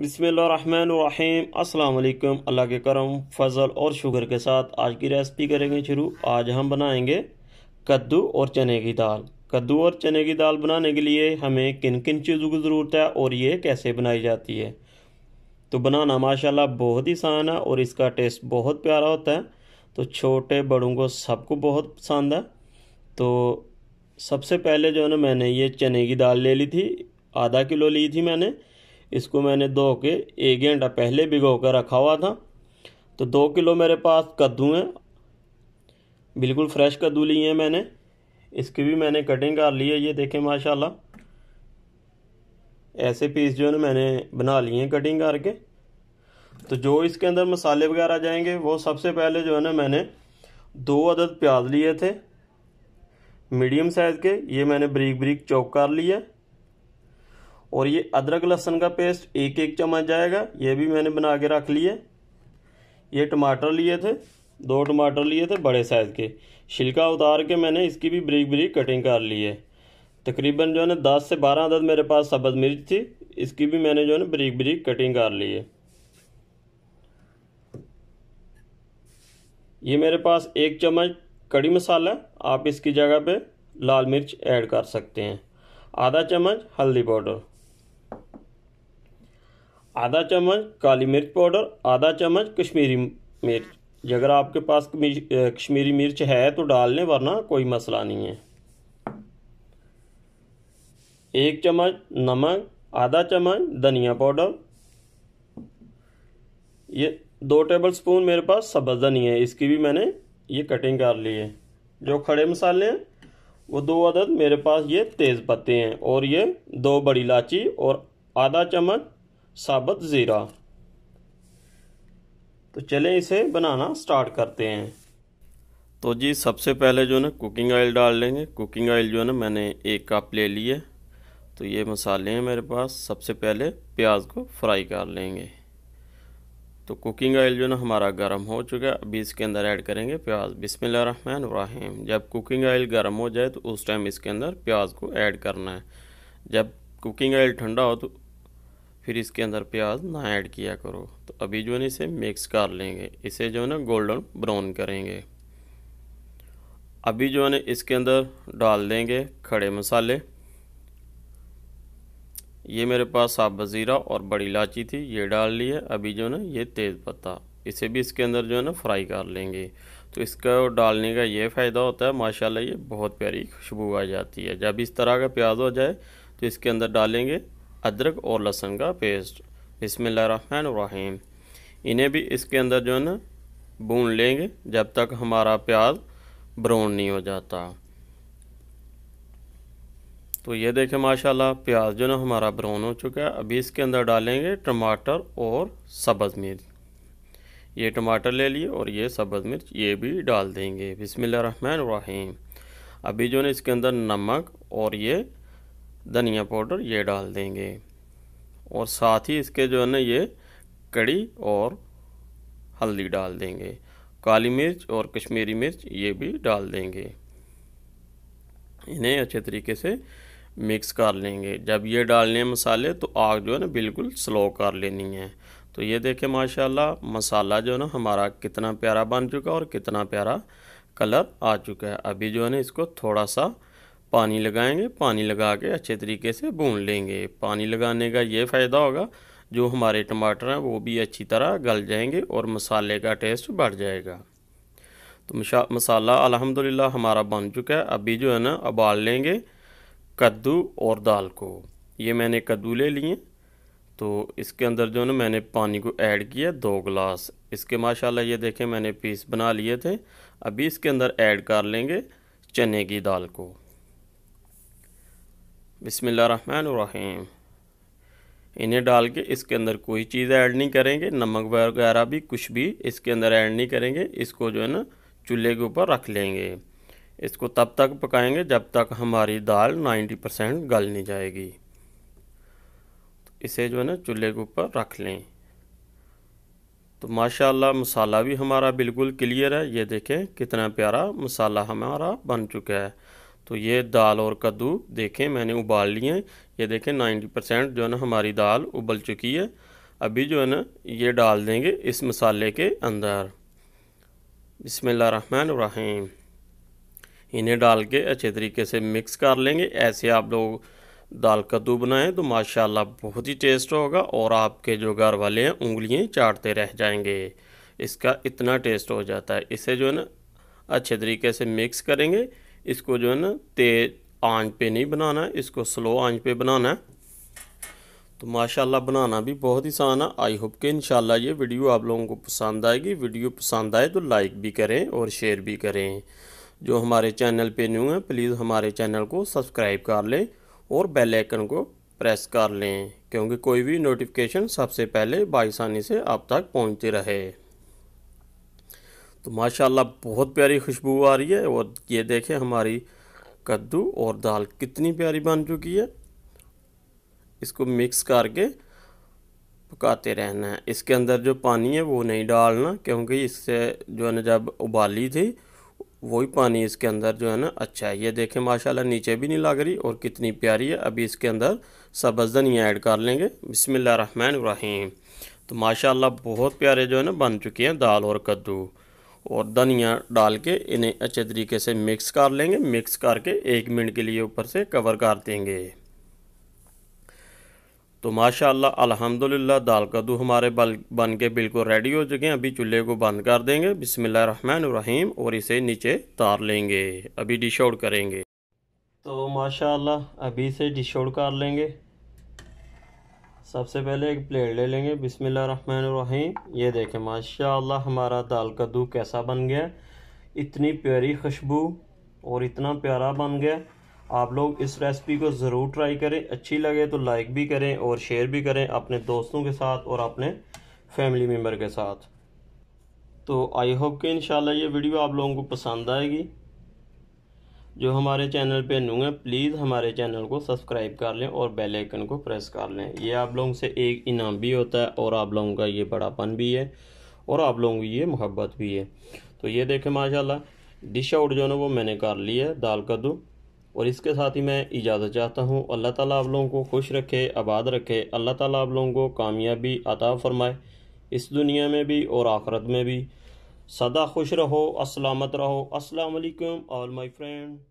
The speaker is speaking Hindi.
बसमीम अल्लाम अल्लाह के करम फजल और शुगर के साथ आज की रेसिपी करेंगे शुरू आज हम बनाएंगे कद्दू और चने की दाल कद्दू और चने की दाल बनाने के लिए हमें किन किन चीज़ों की ज़रूरत है और ये कैसे बनाई जाती है तो बनाना माशाल्लाह बहुत ही आसान है और इसका टेस्ट बहुत प्यारा होता है तो छोटे बड़ों को सबको बहुत पसंद है तो सबसे पहले जो है ना मैंने ये चने की दाल ले ली थी आधा किलो ली थी मैंने इसको मैंने दो के एक घंटा पहले भिगो कर रखा हुआ था तो दो किलो मेरे पास कद्दू हैं बिल्कुल फ्रेश कद्दू लिए हैं मैंने इसकी भी मैंने कटिंग कर ली है ये देखें माशाल्लाह ऐसे पीस जो है ना मैंने बना लिए हैं कटिंग करके तो जो इसके अंदर मसाले वगैरह जाएंगे वो सबसे पहले जो है ना मैंने दो अदद प्याज लिए थे मीडियम साइज़ के ये मैंने बरीक बरीक चौक कर लिया और ये अदरक लहसन का पेस्ट एक एक चम्मच जाएगा ये भी मैंने बना के रख लिए ये टमाटर लिए थे दो टमाटर लिए थे बड़े साइज़ के छिलका उतार के मैंने इसकी भी बरीक बरीक कटिंग कर ली है तकरीबन जो है ना दस से बारह अदद मेरे पास सब्ज़ मिर्च थी इसकी भी मैंने जो है ना बरीक बरीक कटिंग कर ली है ये मेरे पास एक चम्मच कड़ी मसाला आप इसकी जगह पे लाल मिर्च ऐड कर सकते हैं आधा चम्मच हल्दी पाउडर आधा चम्मच काली मिर्च पाउडर आधा चम्मच कश्मीरी मिर्च अगर आपके पास कश्मीरी मिर्च है तो डाल लें वरना कोई मसला नहीं है एक चम्मच नमक आधा चम्मच धनिया पाउडर ये दो टेबल स्पून मेरे पास सब्ज़ धनिया है इसकी भी मैंने ये कटिंग कर ली है जो खड़े मसाले हैं वो दो अदद मेरे पास ये तेज़ पत्ते हैं और ये दो बड़ी इलायची और आधा चम्मच साबत ज़ीरा तो चलें इसे बनाना स्टार्ट करते हैं तो जी सबसे पहले जो है ना कुकिंग ऑयल डाल लेंगे कुकिंग ऑयल जो है ना मैंने एक कप ले लिया तो ये मसाले हैं मेरे पास सबसे पहले प्याज को फ्राई कर लेंगे तो कुकिंग ऑयल जो ना हमारा गर्म हो चुका है अभी इसके अंदर ऐड करेंगे प्याज रहीम जब कुकिंग ऑयल गर्म हो जाए तो उस टाइम इसके अंदर प्याज को ऐड करना है जब कुकिंग ऑयल ठंडा हो तो फिर इसके अंदर प्याज ना ऐड किया करो तो अभी जो है इसे मिक्स कर लेंगे इसे जो है ना गोल्डन ब्राउन करेंगे अभी जो है ना इसके अंदर डाल देंगे खड़े मसाले ये मेरे पास साब वज़ीरा और बड़ी इलायची थी ये डाल ली है अभी जो है ना ये तेज़ पत्ता इसे भी इसके अंदर जो है ना फ्राई कर लेंगे तो इसका डालने का ये फ़ायदा होता है माशाल्लाह ये बहुत प्यारी खुशबू आ जाती है जब इस तरह का प्याज हो जाए तो इसके अंदर डालेंगे अदरक और लहसन का पेस्ट बसमीम इन्हें भी इसके अंदर जो है ना भून लेंगे जब तक हमारा प्याज ब्राउन नहीं हो जाता तो ये देखें माशाल्लाह प्याज जो ना हमारा ब्राउन हो चुका है अभी इसके अंदर डालेंगे टमाटर और सब्ज़ मिर्च ये टमाटर ले लिए और ये सब्ज़ मिर्च ये भी डाल देंगे बसमिल्लर अभी जो है इसके अंदर नमक और ये धनिया पाउडर ये डाल देंगे और साथ ही इसके जो है ना ये कड़ी और हल्दी डाल देंगे काली मिर्च और कश्मीरी मिर्च ये भी डाल देंगे इन्हें अच्छे तरीके से मिक्स कर लेंगे जब ये डालने हैं मसाले तो आग जो है ना बिल्कुल स्लो कर लेनी है तो ये देखें माशाल्लाह मसाला जो है ना हमारा कितना प्यारा बन चुका और कितना प्यारा कलर आ चुका है अभी जो है ना इसको थोड़ा सा पानी लगाएंगे पानी लगा के अच्छे तरीके से भून लेंगे पानी लगाने का ये फ़ायदा होगा जो हमारे टमाटर हैं वो भी अच्छी तरह गल जाएंगे और मसाले का टेस्ट बढ़ जाएगा तो मसाला अल्हम्दुलिल्लाह हमारा बन चुका है अभी जो है ना उबाल लेंगे कद्दू और दाल को ये मैंने कद्दू ले लिए तो इसके अंदर जो है ना मैंने पानी को ऐड किया दो गिलास इसके माशाल्लाह ये देखें मैंने पीस बना लिए थे अभी इसके अंदर ऐड कर लेंगे चने की दाल को बसमिल इन्हें डाल के इसके अंदर कोई चीज़ ऐड नहीं करेंगे नमक वगैरह भी कुछ भी इसके अंदर ऐड नहीं करेंगे इसको जो है ना चूल्हे के ऊपर रख लेंगे इसको तब तक पकाएंगे जब तक हमारी दाल 90 परसेंट गल नहीं जाएगी तो इसे जो है ना चूल्हे के ऊपर रख लें तो माशाल्लाह मसाला भी हमारा बिल्कुल क्लियर है ये देखें कितना प्यारा मसाला हमारा बन चुका है तो ये दाल और कद्दू देखें मैंने उबाल लिए ये देखें 90 परसेंट जो है ना हमारी दाल उबल चुकी है अभी जो है ना ये डाल देंगे इस मसाले के अंदर रही इन्हें डाल के अच्छे तरीके से मिक्स कर लेंगे ऐसे आप लोग दाल कद्दू बनाएं तो माशाल्लाह बहुत ही टेस्ट होगा और आपके जो घर वाले हैं उंगलियाँ चाटते रह जाएंगे इसका इतना टेस्ट हो जाता है इसे जो है ना अच्छे तरीके से मिक्स करेंगे इसको जो है ना तेज़ आंच पे नहीं बनाना है इसको स्लो आंच पे बनाना है तो माशाल्लाह बनाना भी बहुत ही आसान है आई होप के इंशाल्लाह ये वीडियो आप लोगों को पसंद आएगी वीडियो पसंद आए तो लाइक भी करें और शेयर भी करें जो हमारे चैनल पे न्यू है प्लीज़ हमारे चैनल को सब्सक्राइब कर लें और बेल आइकन को प्रेस कर लें क्योंकि कोई भी नोटिफिकेशन सबसे पहले बासानी से आप तक पहुँचते रहे तो माशाल्लाह बहुत प्यारी खुशबू आ रही है और ये देखें हमारी कद्दू और दाल कितनी प्यारी बन चुकी है इसको मिक्स करके पकाते रहना है इसके अंदर जो पानी है वो नहीं डालना क्योंकि इससे जो है ना जब उबाली थी वही पानी इसके अंदर जो है ना अच्छा है ये देखें माशाल्लाह नीचे भी नहीं लग रही और कितनी प्यारी है अभी इसके अंदर सब्ज़ धनिया ऐड कर लेंगे रहीम तो माशाल्लाह बहुत प्यारे जो है ना बन चुके हैं दाल और कद्दू और धनिया डाल के इन्हें अच्छे तरीके से मिक्स कर लेंगे मिक्स करके एक मिनट के लिए ऊपर से कवर कर देंगे तो माशाल्लाह अल्हम्दुलिल्लाह दाल कद्दू हमारे बल बन के बिल्कुल रेडी हो चुके हैं अभी चूल्हे को बंद कर देंगे बिसमिल्लर रहीम और इसे नीचे तार लेंगे अभी डिश आउट करेंगे तो माशाल्लाह अभी से डिश आउट कर लेंगे सबसे पहले एक प्लेट ले लेंगे बिसमीम ये देखें माशा हमारा दाल कद्दू कैसा बन गया इतनी प्यारी खुशबू और इतना प्यारा बन गया आप लोग इस रेसिपी को ज़रूर ट्राई करें अच्छी लगे तो लाइक भी करें और शेयर भी करें अपने दोस्तों के साथ और अपने फैमिली मेम्बर के साथ तो आई होप कि इन ये वीडियो आप लोगों को पसंद आएगी जो हमारे चैनल पे न्यू है प्लीज़ हमारे चैनल को सब्सक्राइब कर लें और बेल आइकन को प्रेस कर लें ये आप लोगों से एक इनाम भी होता है और आप लोगों का ये बड़ापन भी है और आप लोगों की ये मोहब्बत भी है तो ये देखें माशाल्लाह डिश आउट जो है ना वो मैंने कर लिया है दाल कद्दू और इसके साथ ही मैं इजाज़त चाहता हूँ अल्लाह ताला आप लोगों को खुश रखे आबाद रखे अल्लाह ताला आप लोगों को कामयाबी अता फरमाए इस दुनिया में भी और आखरत में भी सदा खुश रहो असलामत रहो अस्सलाम वालेकुम ऑल माय फ्रेंड